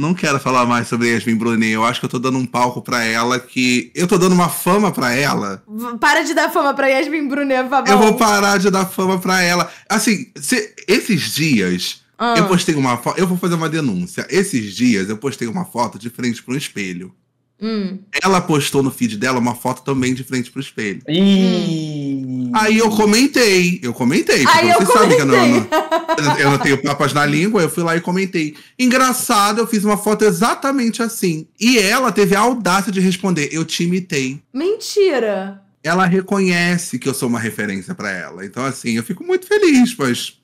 não quero falar mais sobre Yasmin Brunet. Eu acho que eu tô dando um palco para ela que. Eu tô dando uma fama para ela. Para de dar fama pra Yasmin Brunet, por favor. Eu vou parar de dar fama para ela. Assim, se... esses dias. Ah. Eu postei uma foto. Eu vou fazer uma denúncia. Esses dias eu postei uma foto de frente para espelho. Hum. Ela postou no feed dela uma foto também de frente para o espelho. Ih. Hum. Aí eu comentei, eu comentei, porque Aí você sabe que eu não, não, eu não tenho papas na língua, eu fui lá e comentei. Engraçado, eu fiz uma foto exatamente assim. E ela teve a audácia de responder: eu te imitei. Mentira! Ela reconhece que eu sou uma referência para ela. Então, assim, eu fico muito feliz, pois